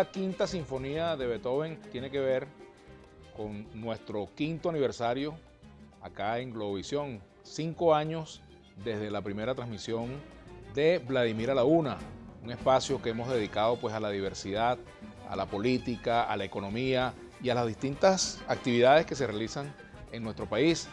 esta quinta sinfonía de Beethoven tiene que ver con nuestro quinto aniversario acá en Globovisión. Cinco años desde la primera transmisión de Vladimir a la Una, un espacio que hemos dedicado pues a la diversidad, a la política, a la economía y a las distintas actividades que se realizan en nuestro país.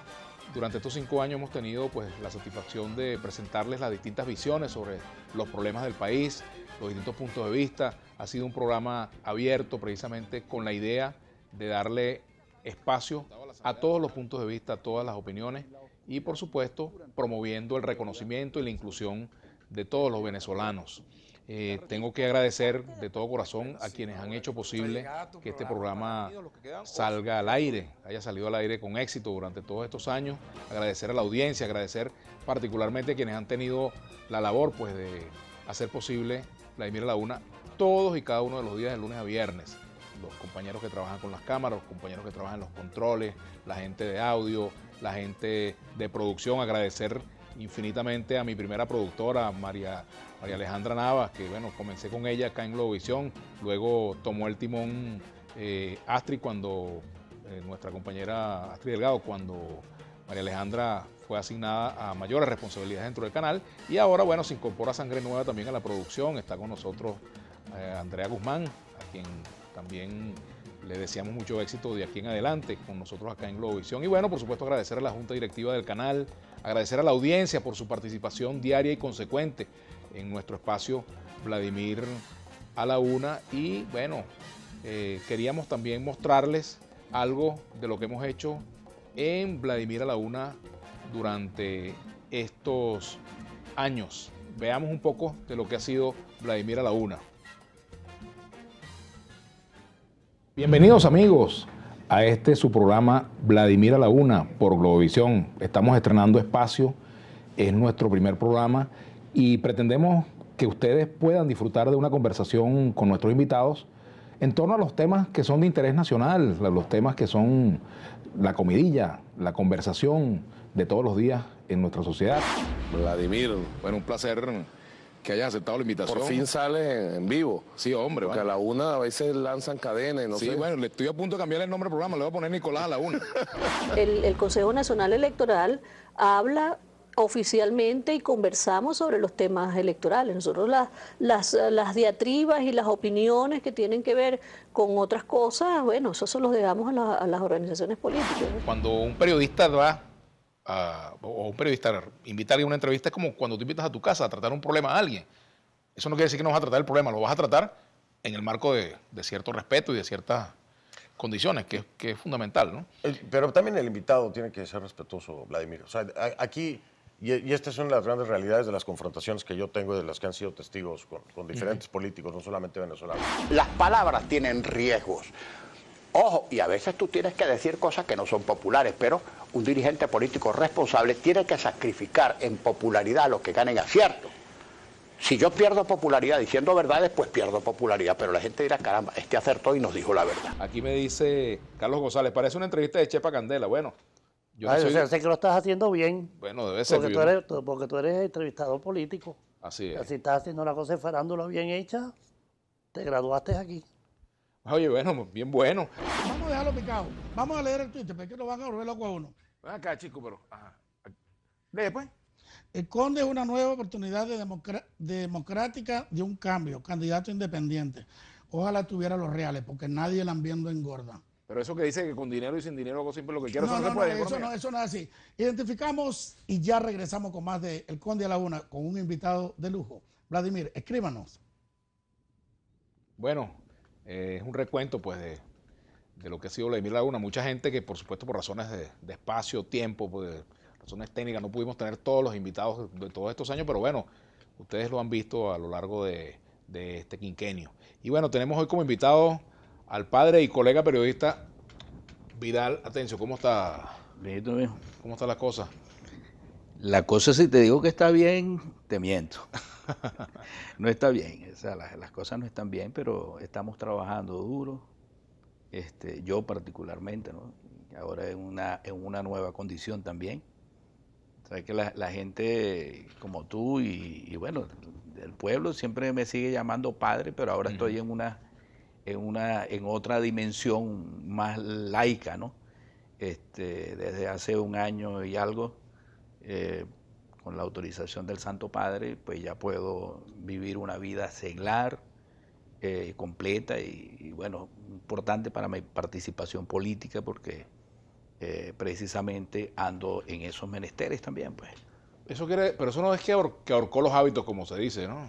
Durante estos cinco años hemos tenido pues, la satisfacción de presentarles las distintas visiones sobre los problemas del país, los distintos puntos de vista. Ha sido un programa abierto precisamente con la idea de darle espacio a todos los puntos de vista, a todas las opiniones y por supuesto promoviendo el reconocimiento y la inclusión de todos los venezolanos. Eh, tengo que agradecer de todo corazón a quienes han hecho posible que este programa salga al aire, haya salido al aire con éxito durante todos estos años. Agradecer a la audiencia, agradecer particularmente a quienes han tenido la labor pues, de hacer posible Vladimir Laguna la Una todos y cada uno de los días de lunes a viernes. Los compañeros que trabajan con las cámaras, los compañeros que trabajan en los controles, la gente de audio, la gente de producción. Agradecer infinitamente a mi primera productora, María María Alejandra Navas, que bueno, comencé con ella acá en Globovisión, luego tomó el timón eh, Astri cuando, eh, nuestra compañera Astri Delgado, cuando María Alejandra fue asignada a mayores responsabilidades dentro del canal y ahora, bueno, se incorpora Sangre Nueva también a la producción, está con nosotros eh, Andrea Guzmán, a quien también le deseamos mucho éxito de aquí en adelante con nosotros acá en Globovisión. Y bueno, por supuesto, agradecer a la Junta Directiva del canal, agradecer a la audiencia por su participación diaria y consecuente en nuestro espacio Vladimir a la una. Y bueno, eh, queríamos también mostrarles algo de lo que hemos hecho en Vladimir a la una durante estos años. Veamos un poco de lo que ha sido Vladimir a la una. Bienvenidos amigos a este su programa Vladimir a la una por Globovisión. Estamos estrenando espacio, es nuestro primer programa y pretendemos que ustedes puedan disfrutar de una conversación con nuestros invitados en torno a los temas que son de interés nacional, los temas que son la comidilla, la conversación de todos los días en nuestra sociedad. Vladimir, bueno, un placer que hayas aceptado la invitación. Por fin sale en vivo. Sí, hombre. Porque a la una a veces lanzan cadenas. No sí, bueno, le estoy a punto de cambiar el nombre del programa, le voy a poner Nicolás a la una. el Consejo Nacional Electoral habla oficialmente y conversamos sobre los temas electorales. Nosotros las, las, diatribas y las opiniones que tienen que ver con otras cosas, bueno, eso se los dejamos a, las organizaciones políticas. Cuando un periodista va a, o un periodista invitar a una entrevista es como cuando tú invitas a tu casa a tratar un problema a alguien. Eso no quiere decir que no vas a tratar el problema, lo vas a tratar en el marco de, cierto respeto y de ciertas condiciones, que, que, es fundamental, ¿no? Pero también el invitado tiene que ser respetuoso, Vladimir. O sea, aquí y, estas son las grandes realidades de las confrontaciones que yo tengo y de las que han sido testigos con, diferentes políticos, no solamente venezolanos. Las palabras tienen riesgos. Ojo, y a veces tú tienes que decir cosas que no son populares, pero un dirigente político responsable tiene que sacrificar en popularidad a los que ganen acierto. Si yo pierdo popularidad diciendo verdades, pues pierdo popularidad, pero la gente dirá, caramba, este acertó y nos dijo la verdad. Aquí me dice Carlos González, parece una entrevista de Chepa Candela. Bueno, yo sé que lo estás haciendo bien. Bueno, debe ser. Porque, tú eres, entrevistador político. Así es. Si estás haciendo la cosa de farándula bien hecha, te graduaste aquí. Oye, bueno, bien bueno. Vamos a dejarlo picado. Vamos a leer el Twitter, porque lo van a volver loco a uno. Ven acá, chico, pero. Ah, ah. Pues. El Conde Esconde una nueva oportunidad democrática de un cambio, candidato independiente. Ojalá tuviera los reales, porque nadie la viendo engorda. Pero eso que dice que con dinero y sin dinero hago siempre lo que quiero, no, no, se puede. eso, no, eso no es así. Identificamos y ya regresamos con más de El Conde a la Una, con un invitado de lujo. Vladimir, escríbanos. Bueno, eh, es un recuento pues de, lo que ha sido Vladimir Laguna. Mucha gente que por supuesto por razones de, espacio, tiempo, pues, razones técnicas, no pudimos tener todos los invitados de todos estos años, pero bueno, ustedes lo han visto a lo largo de, de este quinquenio. Y bueno, tenemos hoy como invitado al padre y colega periodista Vidal atención, ¿Cómo está? Bien, ¿Cómo está la cosa? La cosa, si te digo que está bien, te miento. no está bien, o sea, las, cosas no están bien, pero estamos trabajando duro. Este, yo particularmente, ¿no? ahora en una, en una nueva condición también. Sabes que la, gente como tú y, bueno, el pueblo siempre me sigue llamando padre, pero ahora estoy en una en, una, en otra dimensión más laica, ¿no? Este, desde hace un año y algo, eh, con la autorización del Santo Padre, pues ya puedo vivir una vida seglar, eh, completa y, bueno, importante para mi participación política porque eh, precisamente ando en esos menesteres también, pues. Eso quiere, pero eso no es que, que ahorcó los hábitos, como se dice, ¿no?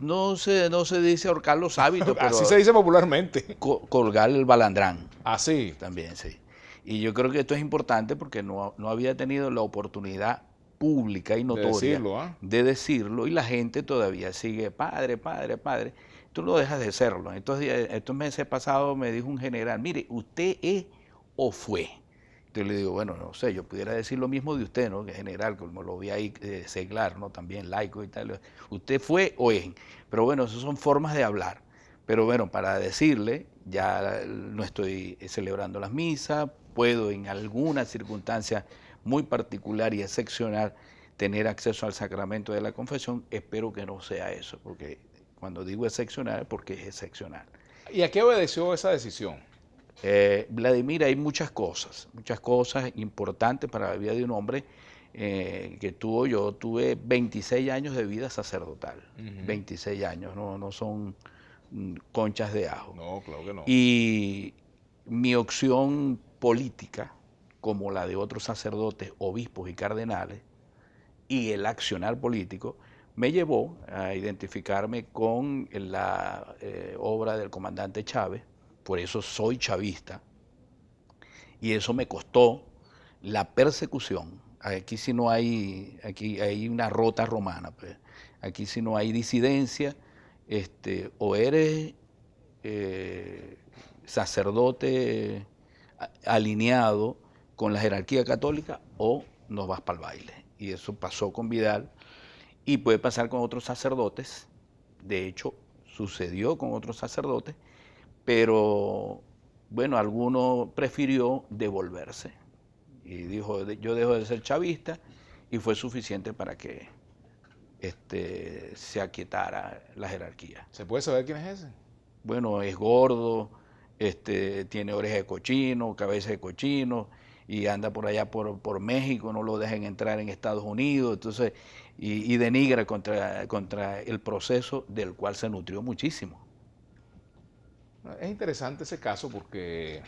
no se, no se dice ahorcar los hábitos. Pero Así se dice popularmente. colgar el balandrán. Así. Ah, También, sí. Y yo creo que esto es importante porque no, no había tenido la oportunidad pública y notoria de decirlo, ¿ah? de decirlo, y la gente todavía sigue, padre, padre, padre, tú no dejas de serlo. En estos meses pasados me dijo un general, mire, usted es o fue. Entonces le digo, bueno, no sé, yo pudiera decir lo mismo de usted, ¿no? En general, como lo vi ahí eh, seglar, ¿no? También laico y tal. Usted fue o es. Pero bueno, esas son formas de hablar. Pero bueno, para decirle, ya no estoy celebrando las misas, puedo en alguna circunstancia muy particular y excepcional tener acceso al sacramento de la confesión, espero que no sea eso, porque cuando digo excepcional, porque es excepcional. ¿Y a qué obedeció esa decisión? Eh, Vladimir, hay muchas cosas, muchas cosas importantes para la vida de un hombre eh, que tuvo. Yo tuve 26 años de vida sacerdotal, 26 años, no, son mm, conchas de ajo. No, claro que no. Y mi opción política, como la de otros sacerdotes, obispos y cardenales, y el accionar político, me llevó a identificarme con la eh, obra del comandante Chávez, por eso soy chavista, y eso me costó la persecución. Aquí si no hay, aquí hay una rota romana, pues. aquí si no hay disidencia, este, o eres eh, sacerdote eh, alineado con la jerarquía católica o no vas para el baile. Y eso pasó con Vidal y puede pasar con otros sacerdotes. De hecho, sucedió con otros sacerdotes pero bueno, alguno prefirió devolverse y dijo, yo dejo de ser chavista y fue suficiente para que este, se aquietara la jerarquía. ¿Se puede saber quién es ese? Bueno, es gordo, este, tiene orejas de cochino, cabeza de cochino y anda por allá por, México, no lo dejen entrar en Estados Unidos, entonces, y, y denigra contra, contra el proceso del cual se nutrió muchísimo. Es interesante ese caso porque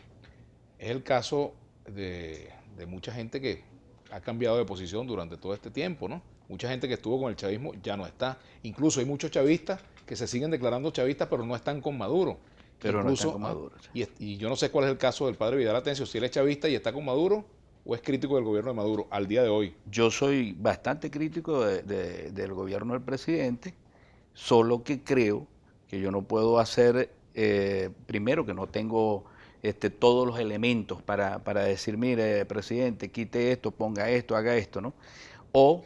es el caso de, mucha gente que ha cambiado de posición durante todo este tiempo, ¿no? Mucha gente que estuvo con el chavismo ya no está. Incluso hay muchos chavistas que se siguen declarando chavistas, pero no están con Maduro. Pero no están con Maduro. Y, yo no sé cuál es el caso del padre Vidal Atencio, si él es chavista y está con Maduro o es crítico del gobierno de Maduro al día de hoy. Yo soy bastante crítico del gobierno del presidente, solo que creo que yo no puedo hacer eh, primero que no tengo este, todos los elementos para, decir, mire, presidente, quite esto, ponga esto, haga esto, ¿no? O,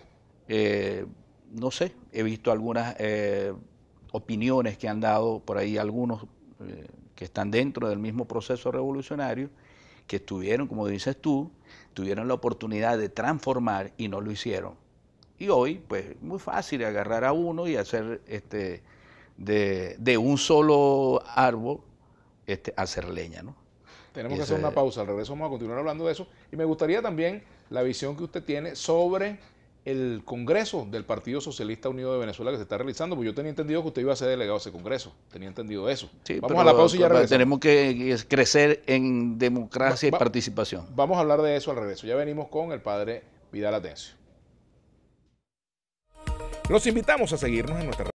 eh, no sé, he visto algunas eh, opiniones que han dado por ahí algunos que están dentro del mismo proceso revolucionario, que tuvieron, como dices tú, tuvieron la oportunidad de transformar y no lo hicieron. Y hoy, pues, muy fácil agarrar a uno y hacer este de, un solo árbol este, hacer leña. ¿no? Tenemos que hacer una pausa, al regreso vamos a continuar hablando de eso. Y me gustaría también la visión que usted tiene sobre el Congreso del Partido Socialista Unido de Venezuela que se está realizando, porque yo tenía entendido que usted iba a ser delegado a ese Congreso, tenía entendido eso. vamos a la pausa y ya regresamos. Tenemos que crecer en democracia y participación. Vamos a hablar de eso al regreso. Ya venimos con el padre Vidal Atencio. Los invitamos a seguirnos en nuestra